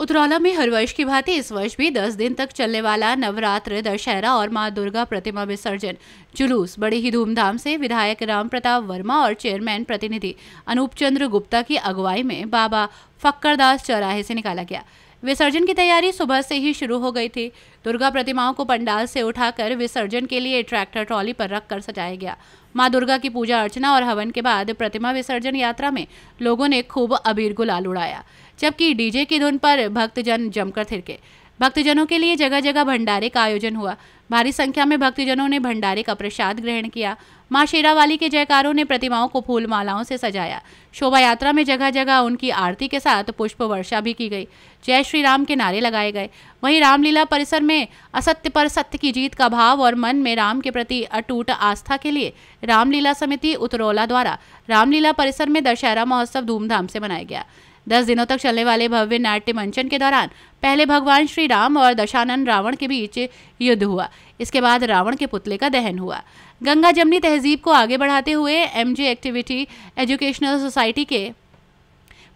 उतरौला में हर वर्ष की भांति इस वर्ष भी 10 दिन तक चलने वाला नवरात्र दशहरा और मां दुर्गा प्रतिमा विसर्जन जुलूस बड़े ही धूमधाम से विधायक राम प्रताप वर्मा और चेयरमैन प्रतिनिधि अनूप चंद्र गुप्ता की अगुवाई में बाबा फक्करदास चौराहे से निकाला गया विसर्जन की तैयारी सुबह से ही शुरू हो गई थी दुर्गा प्रतिमाओं को पंडाल से उठाकर विसर्जन के लिए ट्रैक्टर ट्रॉली पर रखकर सजाया गया माँ दुर्गा की पूजा अर्चना और हवन के बाद प्रतिमा विसर्जन यात्रा में लोगों ने खूब अबीर गुलाल उड़ाया जबकि डीजे की धुन पर भक्तजन जमकर थिरके भक्तजनों के लिए जगह जगह भंडारे का आयोजन हुआ भारी संख्या में भक्तजनों ने भंडारे का प्रसाद ग्रहण किया माँ शेरावाली के जयकारों ने प्रतिमाओं को फूल मालाओं से सजाया शोभा यात्रा में जगह जगह उनकी आरती के साथ पुष्प वर्षा भी की गई जय श्री राम के नारे लगाए गए वहीं रामलीला परिसर में असत्य पर सत्य की जीत का भाव और मन में राम के प्रति अटूट आस्था के लिए रामलीला समिति उतरौला द्वारा रामलीला परिसर में दशहरा महोत्सव धूमधाम से मनाया गया दस दिनों तक चलने वाले भव्य नाट्य मंचन के दौरान पहले भगवान श्री राम और दशानन रावण के बीच युद्ध हुआ इसके बाद रावण के पुतले का दहन हुआ गंगा जमनी तहजीब को आगे बढ़ाते हुए एमजे एक्टिविटी एजुकेशनल सोसाइटी के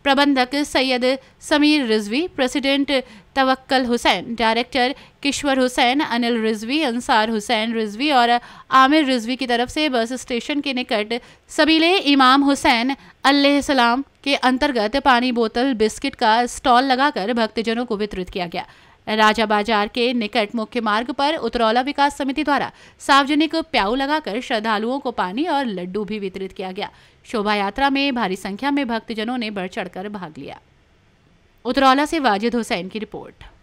प्रबंधक सैयद समीर रिजवी प्रेसिडेंट तवक्ल हुसैन डायरेक्टर किश्वर हुसैन अनिल रिजवी अंसार हुसैन रिजवी और आमिर रिजवी की तरफ से बस स्टेशन के निकट सबीले इमाम हुसैन सलाम के अंतर्गत पानी बोतल बिस्किट का स्टॉल लगाकर भक्तजनों को वितरित किया गया राजा बाजार के निकट मुख्य मार्ग पर उतरौला विकास समिति द्वारा सार्वजनिक प्याऊ लगाकर श्रद्धालुओं को पानी और लड्डू भी वितरित किया गया शोभा यात्रा में भारी संख्या में भक्तजनों ने बढ़ चढ़कर भाग लिया उतरौला से वाजिद हुसैन की रिपोर्ट